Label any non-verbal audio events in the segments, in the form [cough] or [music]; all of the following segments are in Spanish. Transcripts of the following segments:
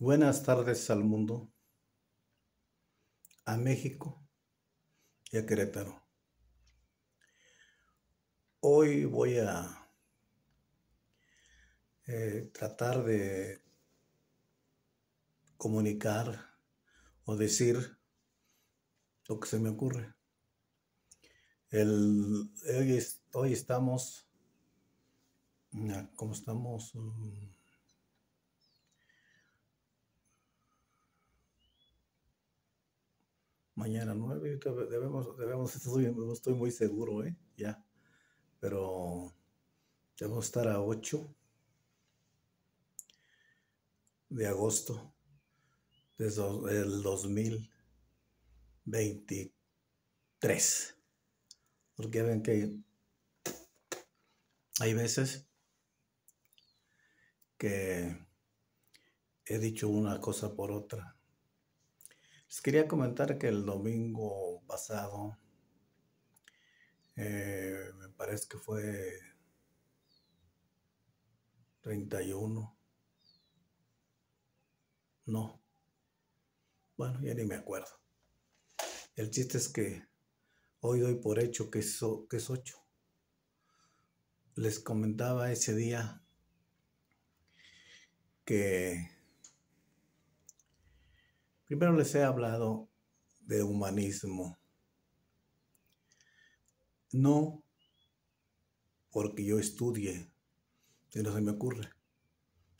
Buenas tardes al mundo, a México y a Querétaro. Hoy voy a eh, tratar de comunicar o decir lo que se me ocurre. hoy, estamos, ¿cómo estamos? Mm, mañana 9, debemos, debemos [laughs] estoy, muy seguro, ¿eh? Ya. Pero debemos estar a 8 de agosto del 2023. Porque ven que hay veces que he dicho una cosa por otra les pues, quería comentar que el domingo pasado, eh, me parece que fue 31. No. Bueno, ya ni me acuerdo. El chiste es que hoy doy por hecho que que es 8. Les comentaba ese día que Primero les he hablado de humanismo. No porque yo estudie, lo se me ocurre.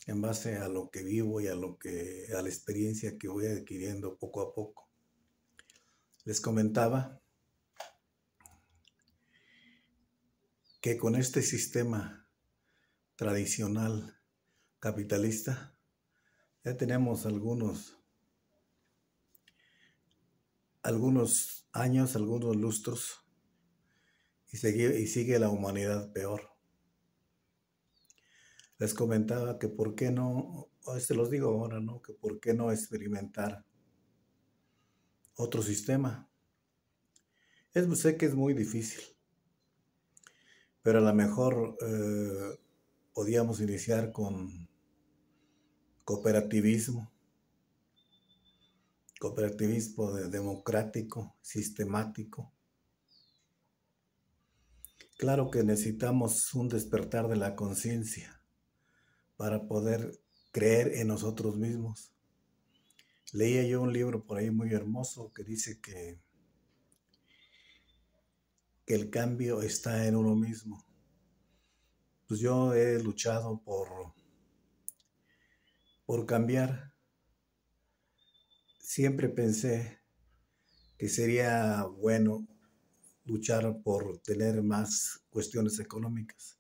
En base a lo que vivo y a lo que a la experiencia que voy adquiriendo poco a poco. Les comentaba que con este sistema tradicional capitalista ya tenemos algunos algunos años, algunos lustros, y sigue, y sigue la humanidad peor. Les comentaba que por qué no, se los digo ahora, ¿no? Que por qué no experimentar otro sistema. Es, pues, sé que es muy difícil, pero a lo mejor eh, podíamos iniciar con cooperativismo cooperativismo democrático, sistemático. Claro que necesitamos un despertar de la conciencia para poder creer en nosotros mismos. Leía yo un libro por ahí muy hermoso que dice que, que el cambio está en uno mismo. Pues yo he luchado por, por cambiar siempre pensé que sería bueno luchar por tener más cuestiones económicas,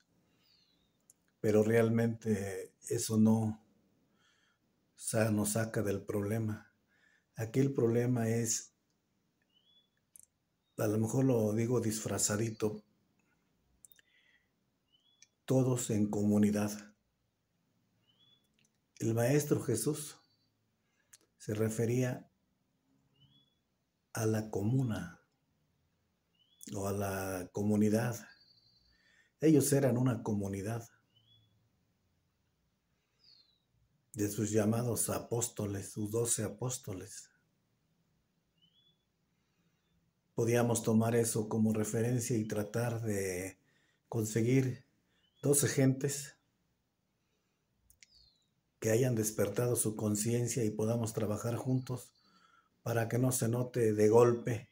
pero realmente eso no nos saca del problema. Aquí el problema es, a lo mejor lo digo disfrazadito, todos en comunidad. El Maestro Jesús se refería a la comuna o a la comunidad. Ellos eran una comunidad de sus llamados apóstoles, sus doce apóstoles. Podíamos tomar eso como referencia y tratar de conseguir doce gentes que hayan despertado su conciencia y podamos trabajar juntos para que no se note de golpe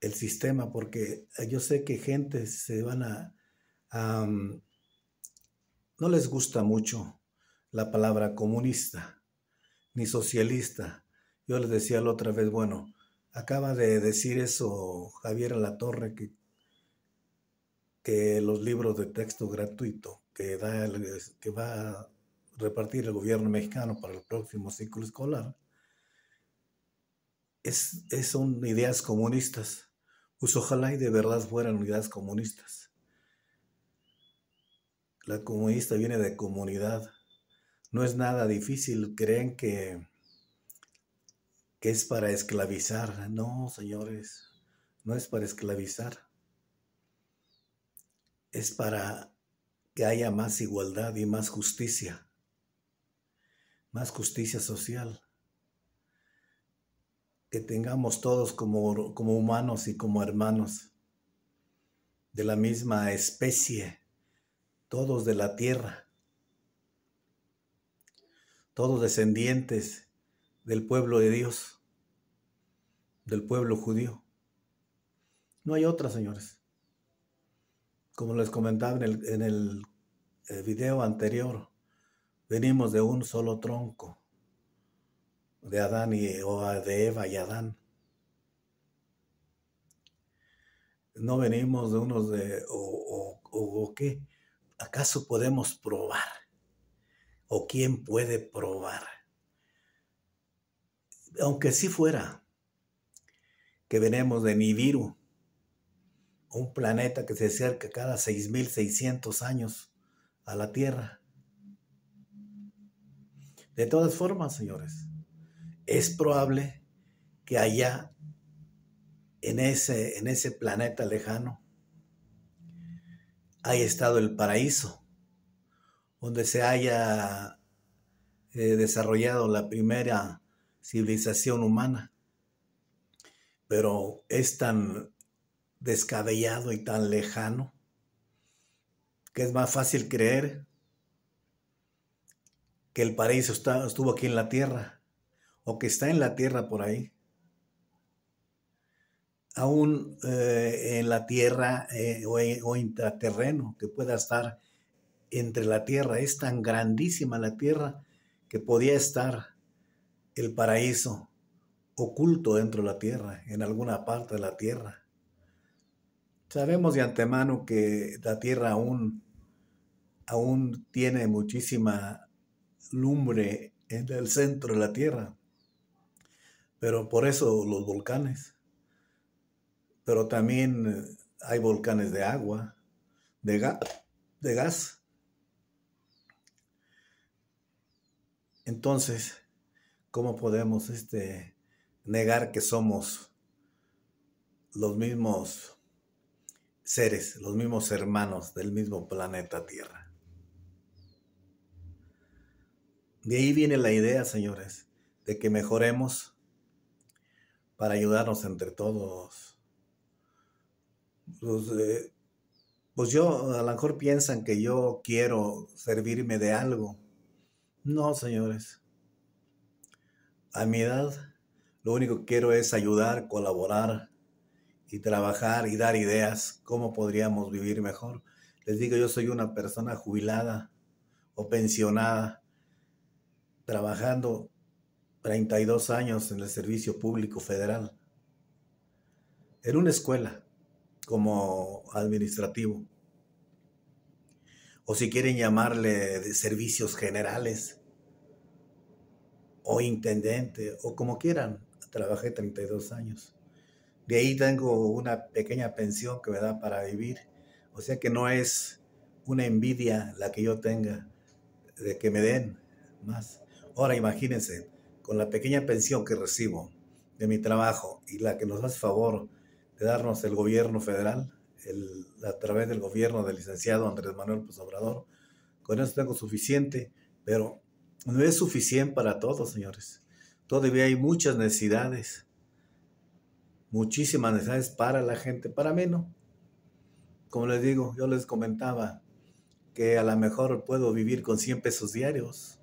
el sistema, porque eh, yo sé que gente se van a... Mm, no les gusta mucho la palabra comunista ni socialista. Yo les decía la otra vez, bueno, acaba de decir eso Javier Torre que, que los libros de texto gratuito que, da, que va repartir el gobierno mexicano para el próximo ciclo escolar, es, son ideas comunistas. Pues ojalá y de verdad fueran ideas comunistas. La comunista viene de comunidad. No es nada difícil. Creen que, que es para esclavizar. No, señores, no es para esclavizar. Es para que haya más igualdad y más justicia más justicia social. Que tengamos todos como, como humanos y como hermanos de la misma especie, todos de la tierra, todos descendientes del pueblo de Dios, del pueblo judío. No hay otra, señores. Como les comentaba en el, en el eh, video anterior, Venimos de un solo tronco, de Adán y o de Eva y Adán. No venimos de unos de o, qué. ¿Acaso podemos probar? ¿O quién puede probar? Aunque sí fuera que venimos de Nibiru, un planeta que se acerca cada 6.600 años a la Tierra. De todas formas, señores, es probable que allá, en ese, en ese planeta lejano, haya estado el paraíso, donde se haya eh, desarrollado la primera civilización humana. Pero es tan descabellado y tan lejano que es más fácil creer que el paraíso está, estuvo aquí en la tierra o que está en la tierra por ahí. Aún eh, en la tierra eh, o, intraterreno que pueda estar entre la tierra. Es tan grandísima la tierra que podía estar el paraíso oculto dentro de la tierra, en alguna parte de la tierra. Sabemos de antemano que la tierra aún, aún tiene muchísima lumbre en el centro de la Tierra. Pero por eso los volcanes. Pero también eh, hay volcanes de agua, de, de gas. Entonces, ¿cómo podemos este, negar que somos los mismos seres, los mismos hermanos del mismo planeta Tierra? De ahí viene la idea, señores, de que mejoremos para ayudarnos entre todos. Pues, eh, pues, yo, a lo mejor piensan que yo quiero servirme de algo. No, señores. A mi edad, lo único que quiero es ayudar, colaborar y trabajar y dar ideas cómo podríamos vivir mejor. Les digo, yo soy una persona jubilada o pensionada trabajando 32 años en el servicio público federal. En una escuela como administrativo. O si quieren llamarle de servicios generales. O intendente. O como quieran. Trabajé 32 años. De ahí tengo una pequeña pensión que me da para vivir. O sea que no es una envidia la que yo tenga de que me den más. Ahora imagínense, con la pequeña pensión que recibo de mi trabajo y la que nos hace favor de darnos el gobierno federal, a través del gobierno del licenciado Andrés Manuel pues Obrador, con eso tengo suficiente, pero no es suficiente para todos, señores. Todavía hay muchas necesidades, muchísimas necesidades para la gente, para menos. Como les digo, yo les comentaba que a lo mejor puedo vivir con 100 pesos diarios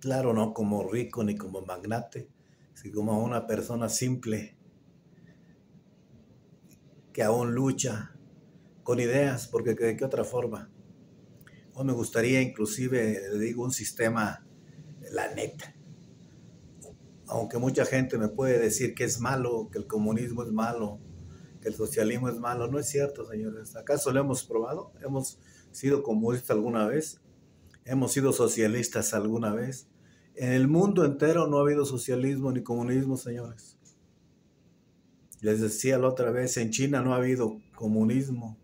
Claro, no como rico ni como magnate, sino como una persona simple que aún lucha con ideas, porque de qué otra forma. O me gustaría inclusive, digo, un sistema, la neta. Aunque mucha gente me puede decir que es malo, que el comunismo es malo, que el socialismo es malo, no es cierto, señores. ¿Acaso lo hemos probado? ¿Hemos sido comunistas alguna vez? hemos sido socialistas alguna vez. En el mundo entero no ha habido socialismo ni comunismo, señores. Les decía la otra vez, en China no ha habido comunismo,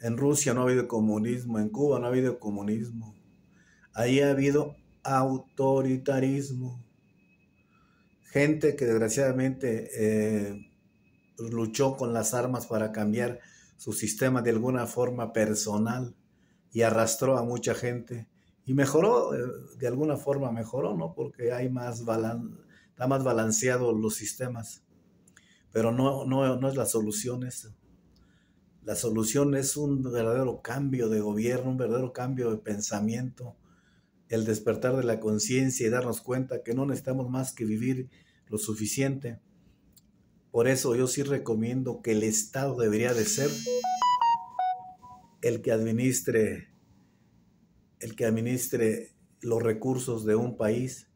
en Rusia no ha habido comunismo, en Cuba no ha habido comunismo. Ahí ha habido autoritarismo. Gente que desgraciadamente eh, luchó con las armas para cambiar su sistema de alguna forma personal y arrastró a mucha gente y mejoró, eh, de alguna forma mejoró, ¿no? Porque hay más está más balanceado los sistemas, pero no, no, no es la solución eso. La solución es un verdadero cambio de gobierno, un verdadero cambio de pensamiento, el despertar de la conciencia y darnos cuenta que no necesitamos más que vivir lo suficiente. Por eso yo sí recomiendo que el Estado debería de ser el que administre el que administre los recursos de un país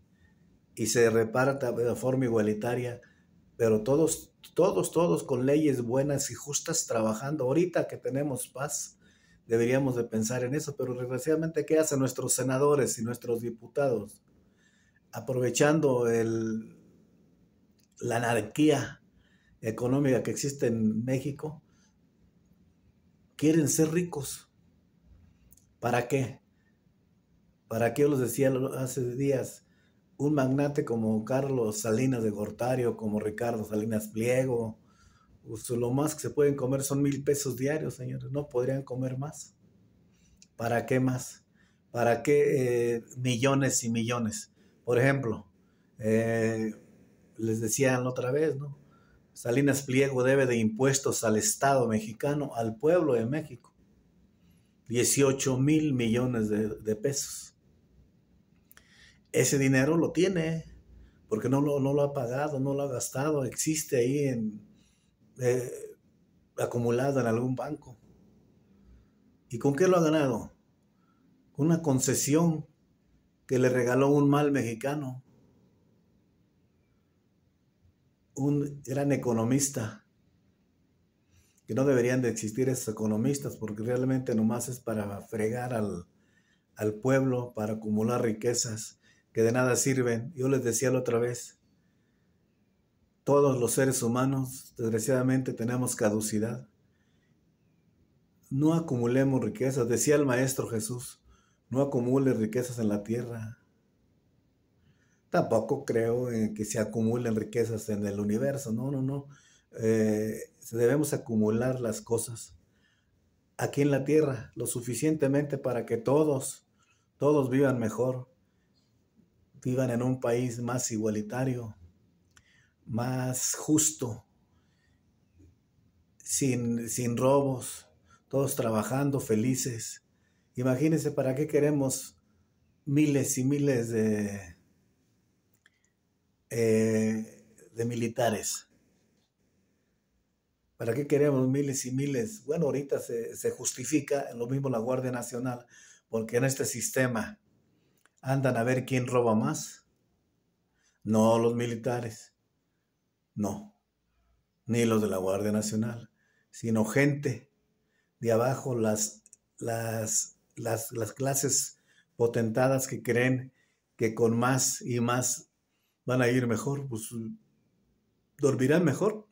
y se reparta de forma igualitaria, pero todos, todos, todos con leyes buenas y justas trabajando. Ahorita que tenemos paz, deberíamos de pensar en eso, pero desgraciadamente, ¿qué hacen nuestros senadores y nuestros diputados? Aprovechando la anarquía económica que existe en México, quieren ser ricos. ¿Para qué? para qué? yo les decía hace días, un magnate como Carlos Salinas de Gortario, como Ricardo Salinas Pliego, pues, lo más que se pueden comer son mil pesos diarios, señores, no podrían comer más. ¿Para qué más? ¿Para qué eh, millones y millones? Por ejemplo, eh, les decían otra vez, ¿no? Salinas Pliego debe de impuestos al Estado mexicano, al pueblo de México. 18 mil millones de pesos ese dinero lo tiene, porque no lo, no lo ha pagado, no lo ha gastado, existe ahí en, eh, acumulado en algún banco. ¿Y con qué lo ha ganado? Con una concesión que le regaló un mal mexicano, un gran economista, que no deberían de existir esos economistas porque realmente nomás es para fregar al, al pueblo, para acumular riquezas que de nada sirven. Yo les decía la otra vez, todos los seres humanos, desgraciadamente, tenemos caducidad. No acumulemos riquezas, decía el Maestro Jesús, no acumule riquezas en la tierra. Tampoco creo en que se acumulen riquezas en el universo, no, no, no. Eh, debemos acumular las cosas aquí en la tierra, lo suficientemente para que todos, todos vivan mejor, vivan en un país más igualitario, más justo, sin, robos, todos trabajando felices. Imagínense para qué queremos miles y miles de, eh, de militares. ¿Para qué queremos miles y miles? Bueno, ahorita se, se justifica lo mismo la Guardia Nacional, porque en este sistema andan a ver quién roba más. No los militares, no, ni los de la Guardia Nacional, sino gente de abajo, las, las, clases potentadas que creen que con más y más van a ir mejor, pues dormirán mejor.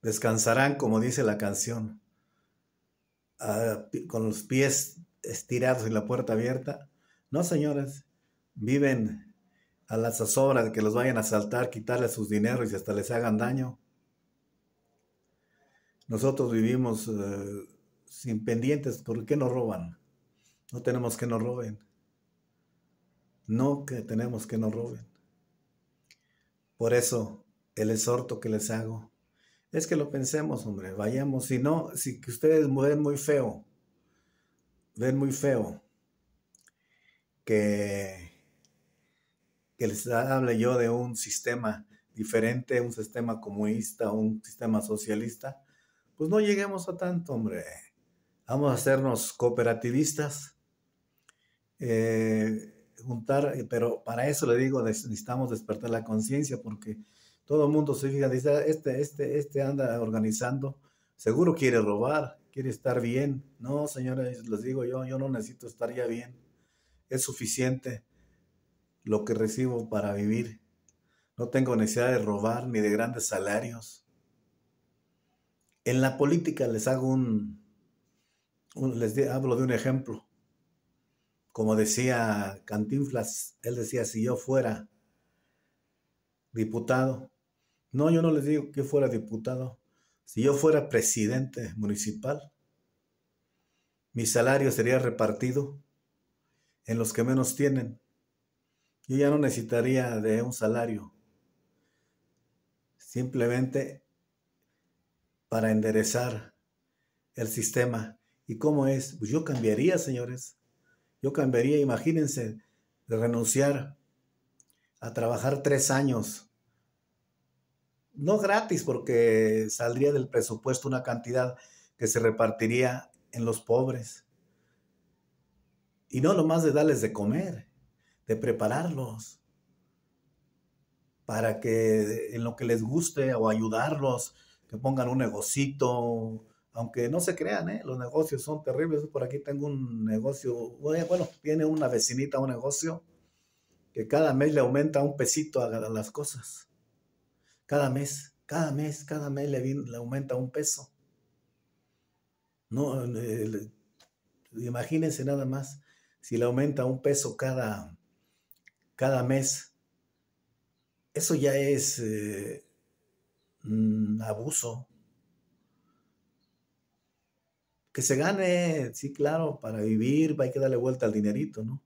Descansarán, como dice la canción, con los pies estirados y la puerta abierta. No, señores, viven a las zozobra de que los vayan a asaltar, quitarles sus dineros y hasta les hagan daño. Nosotros vivimos eh, sin pendientes, ¿por qué nos roban? No tenemos que nos roben. No que tenemos que nos roben. Por eso el exhorto que les hago es que lo pensemos, hombre, vayamos, si no, si ustedes mueren muy feo ven muy feo que, que les hable yo de un sistema diferente, un sistema comunista, un sistema socialista, pues no lleguemos a tanto, hombre. Vamos a hacernos cooperativistas, eh, juntar, pero para eso le digo, necesitamos despertar la conciencia porque todo el mundo se fija, dice, ah, este, este, este anda organizando, seguro quiere robar, quiere estar bien. No, señores, les digo yo, yo no necesito estar ya bien. Es suficiente lo que recibo para vivir. No tengo necesidad de robar ni de grandes salarios. En la política les hago un, les hablo de un ejemplo. Como decía Cantinflas, él decía, si yo fuera diputado, no, yo no les digo que fuera diputado, si yo fuera presidente municipal, mi salario sería repartido en los que menos tienen. Yo ya no necesitaría de un salario. Simplemente para enderezar el sistema. ¿Y cómo es? Pues yo cambiaría, señores. Yo cambiaría, imagínense, de renunciar a trabajar tres años no gratis, porque saldría del presupuesto una cantidad que se repartiría en los pobres. Y no nomás de darles de comer, de prepararlos para que en lo que les guste o ayudarlos, que pongan un negocito, aunque no se crean, ¿eh? los negocios son terribles. Por aquí tengo un negocio, bueno, tiene una vecinita un negocio que cada mes le aumenta un pesito a las cosas cada mes, cada mes, cada mes le, aumenta un peso. No, imagínense nada más, si le aumenta un peso cada, cada mes, eso ya es eh, mm, abuso. Que se gane, sí, claro, para vivir hay que darle vuelta al dinerito, ¿no?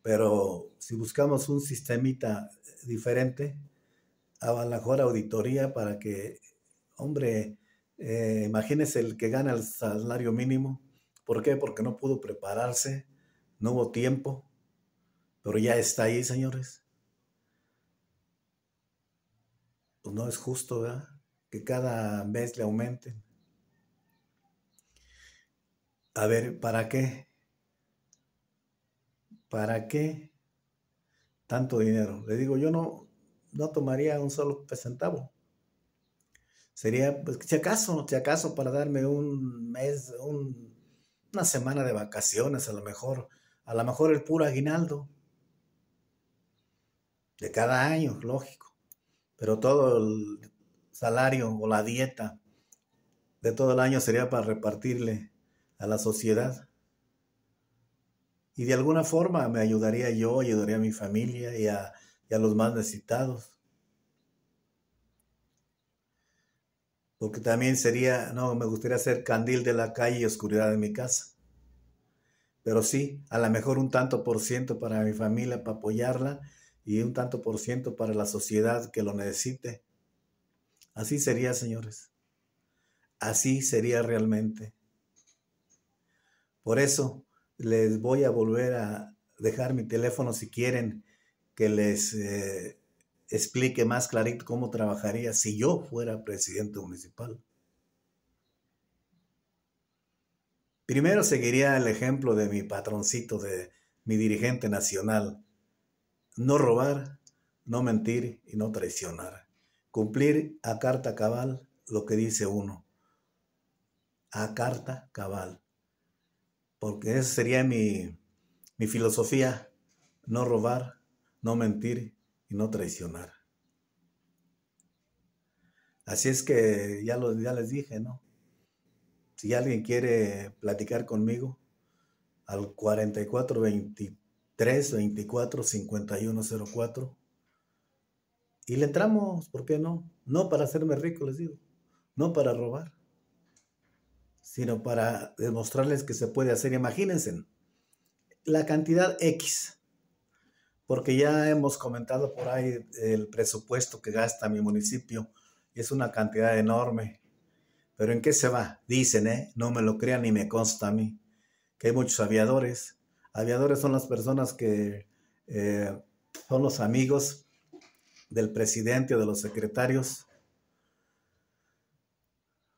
Pero si buscamos un sistemita diferente, a mejor Auditoría para que, hombre, eh, imagínese el que gana el salario mínimo. ¿Por qué? Porque no pudo prepararse, no hubo tiempo, pero ya está ahí, señores. Pues no es justo, ¿verdad? Que cada mes le aumenten. A ver, ¿para qué? ¿Para qué tanto dinero? Le digo, yo no, no tomaría un solo centavo. Sería, pues, si acaso, si acaso para darme un mes, una semana de vacaciones, a lo mejor, a lo mejor el puro aguinaldo de cada año, lógico. Pero todo el salario o la dieta de todo el año sería para repartirle a la sociedad. Y de alguna forma me ayudaría yo, ayudaría a mi familia y a y a los más necesitados. Porque también sería, no, me gustaría ser candil de la calle y oscuridad de mi casa. Pero sí, a lo mejor un tanto por ciento para mi familia, para apoyarla, y un tanto por ciento para la sociedad que lo necesite. Así sería, señores. Así sería realmente. Por eso les voy a volver a dejar mi teléfono si quieren que les eh, explique más clarito cómo trabajaría si yo fuera presidente municipal. Primero seguiría el ejemplo de mi patroncito, de mi dirigente nacional. No robar, no mentir y no traicionar. Cumplir a carta cabal lo que dice uno. A carta cabal. Porque esa sería mi, mi filosofía. No robar, no mentir y no traicionar. Así es que ya, ya les dije, ¿no? Si alguien quiere platicar conmigo, al 44 23 24 y le entramos, ¿por qué no? No para hacerme rico, les digo, no para robar, sino para demostrarles que se puede hacer. Imagínense la cantidad X porque ya hemos comentado por ahí el presupuesto que gasta mi municipio es una cantidad enorme. Pero ¿en qué se va? Dicen, ¿eh? No me lo crean ni me consta a mí, que hay muchos aviadores. Aviadores son las personas que eh, son los amigos del presidente o de los secretarios,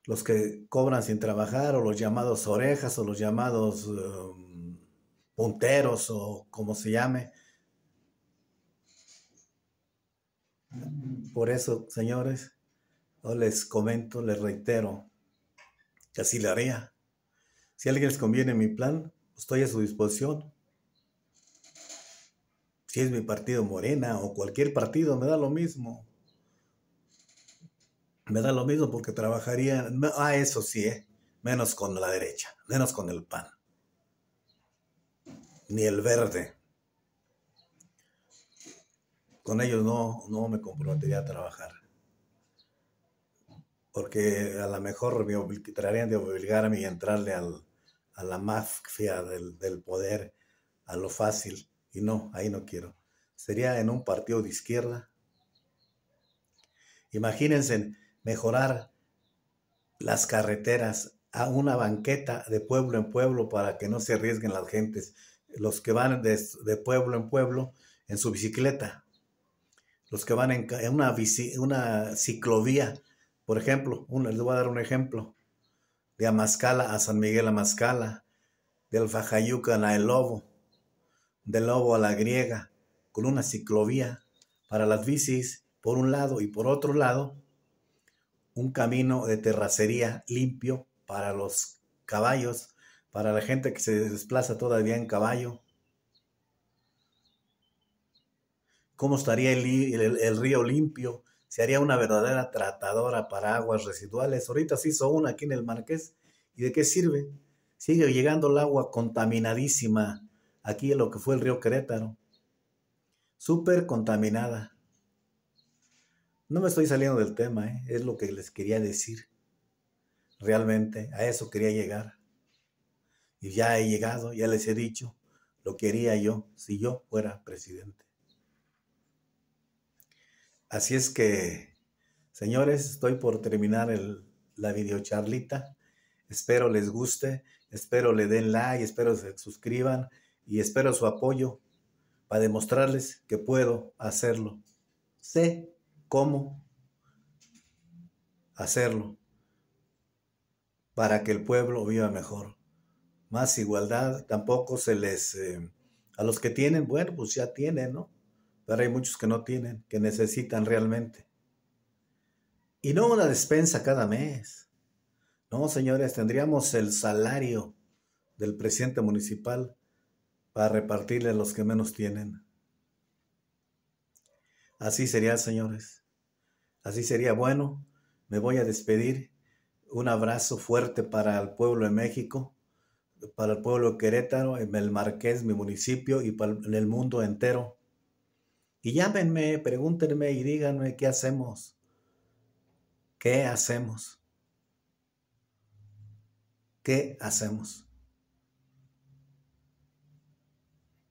los que cobran sin trabajar o los llamados orejas o los llamados um, punteros o como se llame Por eso, señores, no les comento, les reitero, que así le haría. Si a alguien les conviene mi plan, estoy a su disposición. Si es mi partido Morena o cualquier partido, me da lo mismo. Me da lo mismo porque trabajaría, ah, eso sí, eh, menos con la derecha, menos con el PAN, ni el verde con ellos no, no me comprometería a trabajar. Porque a lo mejor me tratarían de obligarme a entrarle a la mafia del, del poder, a lo fácil. Y no, ahí no quiero. Sería en un partido de izquierda. Imagínense mejorar las carreteras a una banqueta de pueblo en pueblo para que no se arriesguen las gentes, los que van de pueblo en pueblo en su bicicleta los que van en, una, una ciclovía, por ejemplo, les voy a dar un ejemplo, de Amazcala a San Miguel Amazcala, de Fajayucan a El Lobo, de Lobo a La Griega, con una ciclovía para las bicis, por un lado y por otro lado, un camino de terracería limpio para los caballos, para la gente que se desplaza todavía en caballo, cómo estaría el, río limpio, se haría una verdadera tratadora para aguas residuales. Ahorita se hizo una aquí en el Marqués. ¿Y de qué sirve? Sigue llegando el agua contaminadísima aquí en lo que fue el río Querétaro. Súper contaminada. No me estoy saliendo del tema, ¿eh? es lo que les quería decir. Realmente a eso quería llegar. Y ya he llegado, ya les he dicho lo quería yo si yo fuera presidente. Así es que, señores, estoy por terminar la videocharlita. Espero les guste, espero le den like, espero se suscriban y espero su apoyo para demostrarles que puedo hacerlo. Sé cómo hacerlo para que el pueblo viva mejor. Más igualdad, tampoco se les... Eh, a los que tienen, bueno, pues ya tienen, ¿no? pero hay muchos que no tienen, que necesitan realmente. Y no una despensa cada mes. No, señores, tendríamos el salario del presidente municipal para repartirle a los que menos tienen. Así sería, señores. Así sería. Bueno, me voy a despedir. Un abrazo fuerte para el pueblo de México, para el pueblo de Querétaro, el Marqués, mi municipio y para el mundo entero. Y llámenme, pregúntenme y díganme qué hacemos. ¿Qué hacemos? ¿Qué hacemos?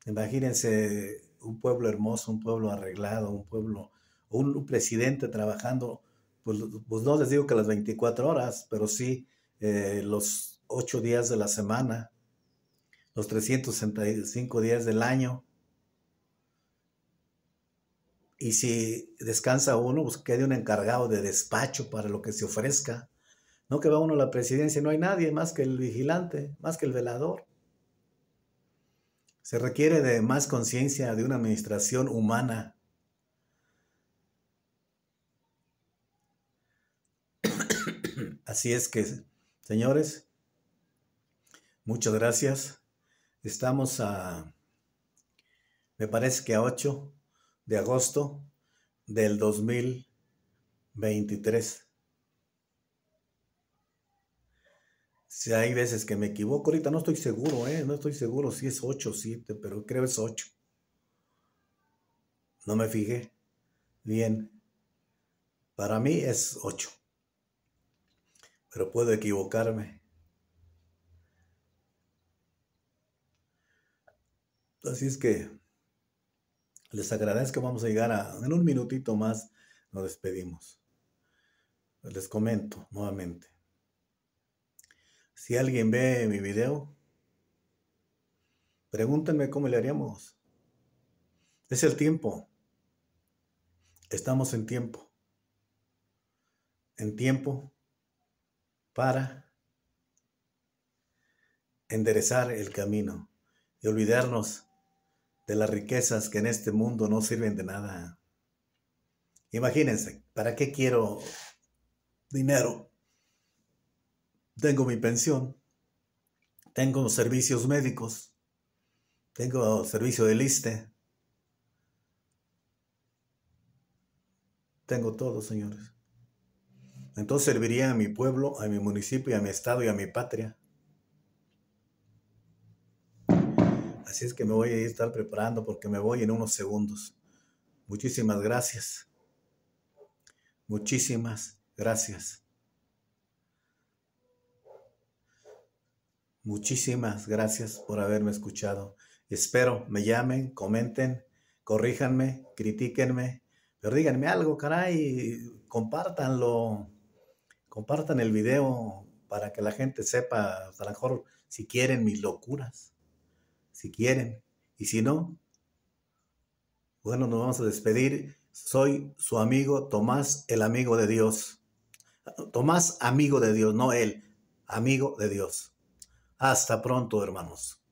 Imagínense un pueblo hermoso, un pueblo arreglado, un pueblo, un, presidente trabajando, pues, pues, no les digo que las 24 horas, pero sí eh, los 8 días de la semana, los 365 días del año, y si descansa uno, pues quede un encargado de despacho para lo que se ofrezca. No que va uno a la presidencia, no hay nadie más que el vigilante, más que el velador. Se requiere de más conciencia de una administración humana. [coughs] Así es que, señores, muchas gracias. Estamos a, me parece que a ocho de agosto del 2023. Si hay veces que me equivoco, ahorita no estoy seguro, ¿eh? no estoy seguro si es 8 o 7, pero creo es 8. No me fijé. Bien. Para mí es 8. Pero puedo equivocarme. Así es que les agradezco, vamos a llegar a, en un minutito más, nos despedimos. Les comento nuevamente. Si alguien ve mi video, pregúntenme cómo le haríamos. Es el tiempo. Estamos en tiempo. En tiempo para enderezar el camino y olvidarnos de las riquezas que en este mundo no sirven de nada. Imagínense, ¿para qué quiero dinero? Tengo mi pensión, tengo servicios médicos, tengo servicio de liste, tengo todo, señores. Entonces serviría a mi pueblo, a mi municipio, a mi estado y a mi patria. Así es que me voy a estar preparando porque me voy en unos segundos. Muchísimas gracias. Muchísimas gracias. Muchísimas gracias por haberme escuchado. Espero me llamen, comenten, corríjanme, critíquenme, pero díganme algo, caray, compártanlo, compartan el video para que la gente sepa, a lo mejor si quieren mis locuras si quieren. Y si no, bueno, nos vamos a despedir. Soy su amigo Tomás, el amigo de Dios. Tomás, amigo de Dios, no él, amigo de Dios. Hasta pronto, hermanos.